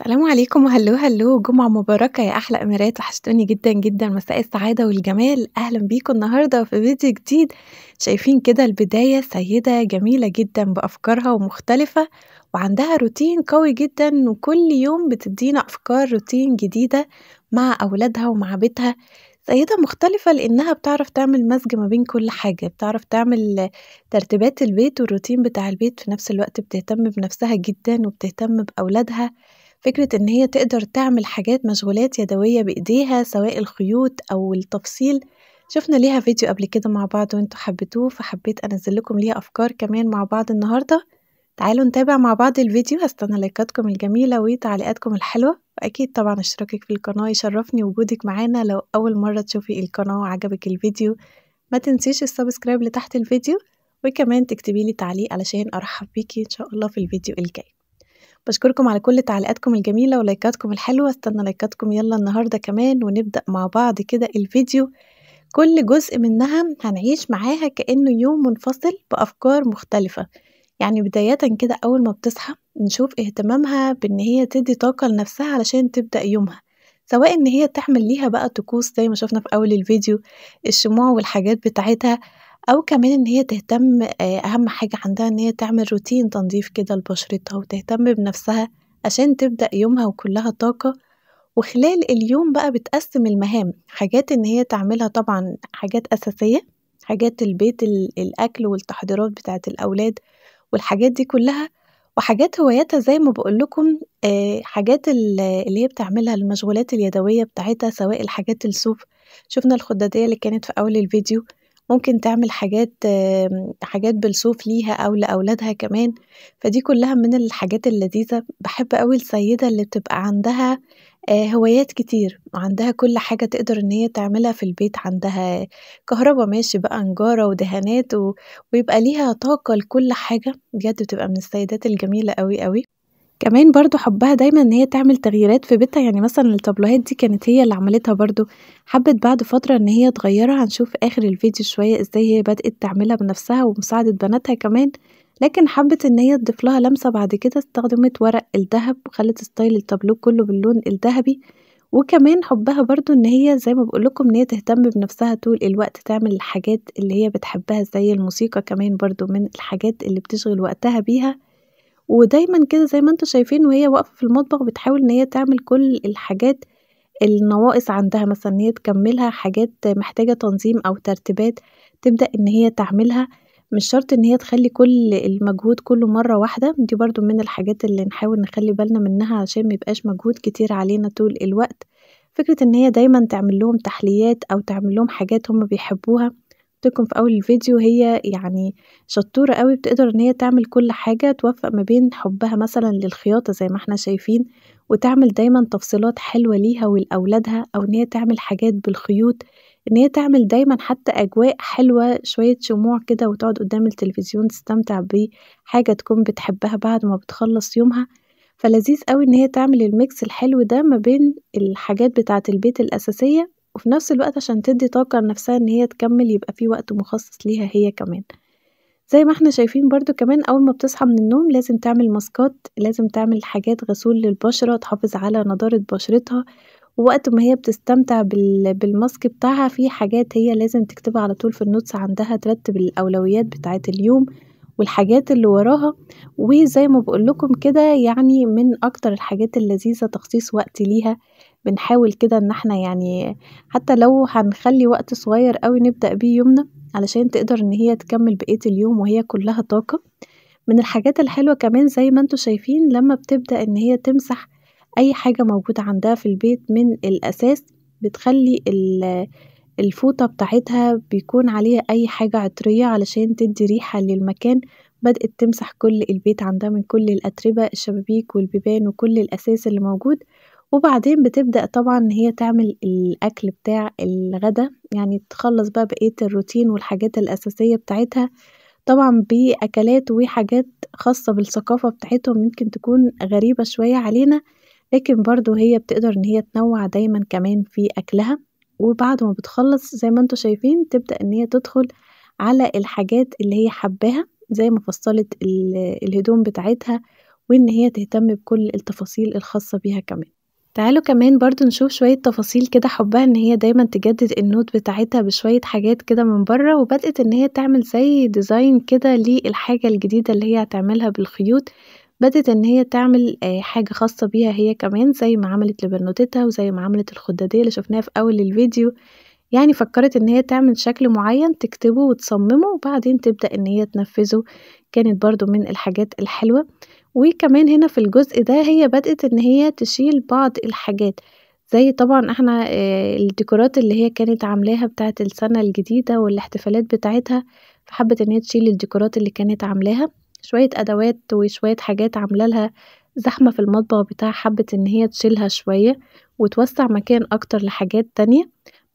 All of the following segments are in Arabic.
السلام عليكم وهلو هلو جمعة مباركة يا أحلى أميرات وحشتوني جدا جدا مساء السعادة والجمال أهلا بيكم النهاردة في فيديو جديد شايفين كده البداية سيدة جميلة جدا بأفكارها ومختلفة وعندها روتين قوي جدا وكل يوم بتدينا أفكار روتين جديدة مع أولادها ومع بيتها سيدة مختلفة لأنها بتعرف تعمل مزج ما بين كل حاجة بتعرف تعمل ترتيبات البيت والروتين بتاع البيت في نفس الوقت بتهتم بنفسها جدا وبتهتم بأولادها فكرة إن هي تقدر تعمل حاجات مشغولات يدوية بإيديها سواء الخيوط أو التفصيل شفنا ليها فيديو قبل كده مع بعض وانتوا حبيتوه فحبيت أنزل لكم ليها أفكار كمان مع بعض النهاردة تعالوا نتابع مع بعض الفيديو هستنى لايكاتكم الجميلة وتعليقاتكم الحلوة وأكيد طبعا اشتراكك في القناة يشرفني وجودك معانا لو أول مرة تشوفي القناة وعجبك الفيديو ما تنسيش السبسكرايب لتحت الفيديو وكمان تكتبي لي تعليق علشان أرحب بيكي إن شاء الله في الفيديو الجاي بشكركم على كل تعليقاتكم الجميلة ولايكاتكم الحلوة استنى لايكاتكم يلا النهاردة كمان ونبدأ مع بعض كده الفيديو كل جزء منها هنعيش معاها كأنه يوم منفصل بأفكار مختلفة يعني بداية كده أول ما بتصحى نشوف اهتمامها بإن هي تدي طاقة لنفسها علشان تبدأ يومها سواء إن هي تعمل ليها بقى طقوس زي ما شفنا في أول الفيديو الشموع والحاجات بتاعتها أو كمان إن هي تهتم آه، أهم حاجة عندها إن هي تعمل روتين تنظيف كده لبشرتها، وتهتم بنفسها عشان تبدأ يومها وكلها طاقة، وخلال اليوم بقى بتقسم المهام، حاجات إن هي تعملها طبعًا حاجات أساسية، حاجات البيت الأكل والتحضيرات بتاعة الأولاد والحاجات دي كلها، وحاجات هواياتها زي ما بقول لكم آه، حاجات اللي هي بتعملها المشغولات اليدوية بتاعتها سواء الحاجات الصوف، شُفنا الخدادية اللي كانت في أول الفيديو. ممكن تعمل حاجات حاجات بالصوف ليها أو لأولادها كمان فدي كلها من الحاجات اللذيذة بحب قوي السيدة اللي بتبقى عندها آه، هوايات كتير وعندها كل حاجة تقدر ان هي تعملها في البيت عندها كهرباء ماشي بقى نجارة ودهانات و... ويبقى ليها طاقة لكل حاجة بجد بتبقى من السيدات الجميلة قوي قوي كمان برضو حبها دايما إن هي تعمل تغييرات في بيتها يعني مثلا التابلوهات دي كانت هي اللي عملتها برضو حبت بعد فترة إن هي تغيرها هنشوف آخر الفيديو شوية إزاي هي بدأت تعملها بنفسها ومساعدة بناتها كمان لكن حبت إن هي تضيف لها لمسة بعد كده استخدمت ورق الدهب وخلت ستايل التابلو كله باللون الذهبي وكمان حبها برضو ان هي زي ما بقولكم ان هي تهتم بنفسها طول الوقت تعمل الحاجات اللي هي بتحبها زي الموسيقى كمان برضو من الحاجات اللي بتشغل وقتها بيها ودايمًا كده زي ما أنتم شايفين وهي واقفة في المطبخ بتحاول إن هي تعمل كل الحاجات النواقص عندها مثلًا إن هي تكملها حاجات محتاجة تنظيم أو ترتيبات تبدأ إن هي تعملها مش شرط إن هي تخلي كل المجهود كله مرة واحدة، دي برضو من الحاجات اللي نحاول نخلي بالنا منها عشان ميبقاش مجهود كتير علينا طول الوقت، فكرة إن هي دايمًا تعمل لهم تحليات أو تعمل لهم حاجات هما بيحبوها. لكم في اول الفيديو هي يعني شطورة قوي بتقدر ان هي تعمل كل حاجة توفق ما بين حبها مثلا للخياطة زي ما احنا شايفين وتعمل دايما تفصيلات حلوة ليها ولأولادها او ان هي تعمل حاجات بالخيوط ان هي تعمل دايما حتى اجواء حلوة شوية شموع كده وتقعد قدام التلفزيون تستمتع بحاجة تكون بتحبها بعد ما بتخلص يومها فلذيذ قوي ان هي تعمل الميكس الحلو ده ما بين الحاجات بتاعة البيت الأساسية وفي نفس الوقت عشان تدي طاقة لنفسها إن هي تكمل يبقى في وقت مخصص ليها هي كمان زي ما احنا شايفين برضو كمان أول ما بتصحى من النوم لازم تعمل ماسكات لازم تعمل حاجات غسول للبشرة تحافظ على نضارة بشرتها ووقت ما هي بتستمتع بالماسك بتاعها في حاجات هي لازم تكتبها على طول في النوتس عندها ترتب الأولويات بتاعت اليوم والحاجات اللي وراها وزي ما بقول لكم كده يعني من اكتر الحاجات اللذيذه تخصيص وقت ليها بنحاول كده ان احنا يعني حتى لو هنخلي وقت صغير قوي نبدا بيه يومنا علشان تقدر ان هي تكمل بقيه اليوم وهي كلها طاقه من الحاجات الحلوه كمان زي ما انتم شايفين لما بتبدا ان هي تمسح اي حاجه موجوده عندها في البيت من الاساس بتخلي الفوطة بتاعتها بيكون عليها أي حاجة عطرية علشان تدي ريحة للمكان بدأت تمسح كل البيت عندها من كل الأتربة الشبابيك والبيبان وكل الأساس اللي موجود وبعدين بتبدأ طبعا إن هي تعمل الأكل بتاع الغدا يعني تخلص بقى بقية الروتين والحاجات الأساسية بتاعتها طبعا بأكلات وحاجات خاصة بالثقافة بتاعتهم يمكن تكون غريبة شوية علينا لكن برضو هي بتقدر إن هي تنوع دايما كمان في أكلها وبعد ما بتخلص زي ما انتوا شايفين تبدأ ان هي تدخل على الحاجات اللي هي حباها زي ما فصلت الهدوم بتاعتها وان هي تهتم بكل التفاصيل الخاصة بيها كمان تعالوا كمان برضو نشوف شوية تفاصيل كده حبها ان هي دايما تجدد النوت بتاعتها بشوية حاجات كده من بره وبدأت ان هي تعمل زي ديزاين كده للحاجة الجديدة اللي هي هتعملها بالخيوط بدت ان هي تعمل آه، حاجة خاصة بيها هي كمان زي ما عملت لبنوتتها وزي ما عملت الخدادية اللي شفناها في اول الفيديو يعني فكرت ان هي تعمل شكل معين تكتبه وتصممه وبعدين تبدأ ان هي تنفذه كانت برضو من الحاجات الحلوة وكمان هنا في الجزء ده هي بدأت ان هي تشيل بعض الحاجات زي طبعا احنا آه، الديكورات اللي هي كانت عاملاها بتاعه السنة الجديدة والاحتفالات بتاعتها فحبت ان هي تشيل الديكورات اللي كانت عاملاها شوية أدوات وشوية حاجات عاملة لها زحمة في المطبخ بتاع حبت إن هي تشيلها شوية وتوسع مكان أكتر لحاجات تانية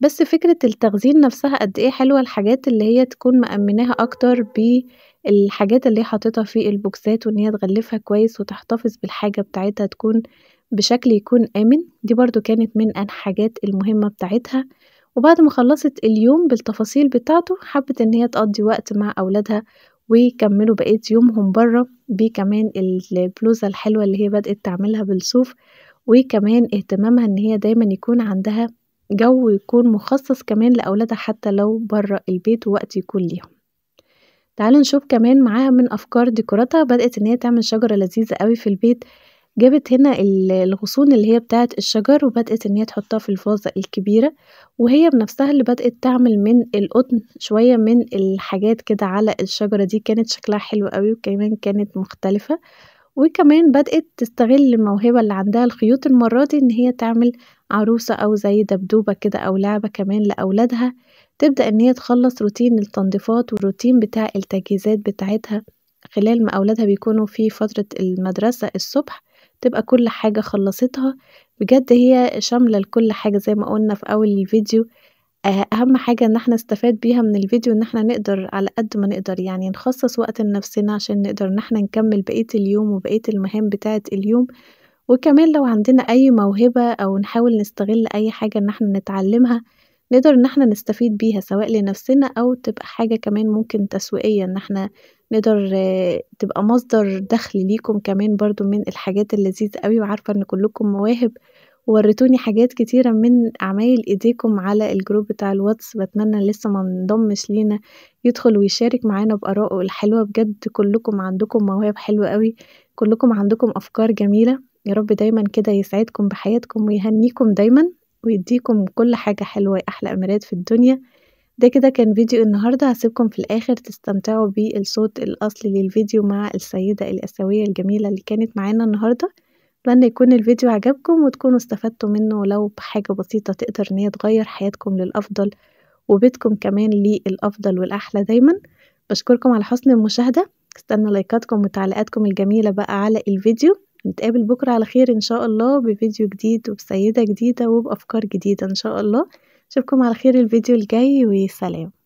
بس فكرة التخزين نفسها قد ايه حلوة الحاجات اللي هي تكون مأمناها أكتر بالحاجات اللي هي حاططها في البوكسات وإن هي تغلفها كويس وتحتفظ بالحاجة بتاعتها تكون بشكل يكون آمن دي برضو كانت من الحاجات المهمة بتاعتها وبعد ما خلصت اليوم بالتفاصيل بتاعته حبت إن هي تقضي وقت مع أولادها ويكملوا بقية يومهم بره بكمان البلوزة الحلوة اللي هي بدأت تعملها بالصوف وكمان اهتمامها ان هي دايما يكون عندها جو يكون مخصص كمان لأولادها حتى لو بره البيت ووقت يكون ليهم تعالوا نشوف كمان معاها من أفكار ديكوراتها بدأت إن هي تعمل شجرة لذيذة قوي في البيت جابت هنا الغصون اللي هي بتاعة الشجر وبدأت ان هي تحطها في الفازة الكبيرة وهي بنفسها اللي بدأت تعمل من القطن شوية من الحاجات كده على الشجرة دي كانت شكلها حلو قوي وكمان كانت مختلفة وكمان بدأت تستغل الموهبة اللي عندها الخيوط المرة دي ان هي تعمل عروسة او زي دبدوبة كده او لعبة كمان لأولادها تبدأ ان هي تخلص روتين التنظيفات والروتين بتاع التجهيزات بتاعتها خلال ما أولادها بيكونوا في فترة المدرسة الصبح تبقى كل حاجة خلصتها بجد هي شاملة لكل حاجة زي ما قلنا في أول الفيديو أه، أهم حاجة إن احنا نستفاد بيها من الفيديو إن احنا نقدر على قد ما نقدر يعني نخصص وقت لنفسنا عشان نقدر إن احنا نكمل بقية اليوم وبقية المهام بتاعة اليوم وكمان لو عندنا أي موهبة أو نحاول نستغل أي حاجة إن احنا نتعلمها نقدر إن احنا نستفيد بيها سواء لنفسنا أو تبقى حاجة كمان ممكن تسويقية إن احنا نقدر آه، تبقى مصدر دخل ليكم كمان برضو من الحاجات اللذيذة قوي وعارفة ان كلكم مواهب ووريتوني حاجات كتيرة من أعمال إيديكم على الجروب بتاع الواتس بتمنى لسه ما انضمش لينا يدخل ويشارك معانا بآرائه الحلوة بجد كلكم عندكم مواهب حلوة قوي كلكم عندكم أفكار جميلة يا رب دايما كده يسعدكم بحياتكم ويهنيكم دايما ويديكم كل حاجة حلوة أحلى أمارات في الدنيا ده كده كان فيديو النهاردة هسيبكم في الآخر تستمتعوا بالصوت الأصلي للفيديو مع السيدة الآسيوية الجميلة اللي كانت معانا النهاردة أتمنى يكون الفيديو عجبكم وتكونوا استفدتوا منه ولو بحاجة بسيطة تقدر إن هي تغير حياتكم للأفضل وبيتكم كمان للأفضل والأحلى دايما بشكركم على حسن المشاهدة استنى لايكاتكم وتعليقاتكم الجميلة بقى على الفيديو نتقابل بكرة على خير إن شاء الله بفيديو جديد وبسيدة جديدة وبأفكار جديدة إن شاء الله نشوفكم على خير الفيديو الجاي وسلام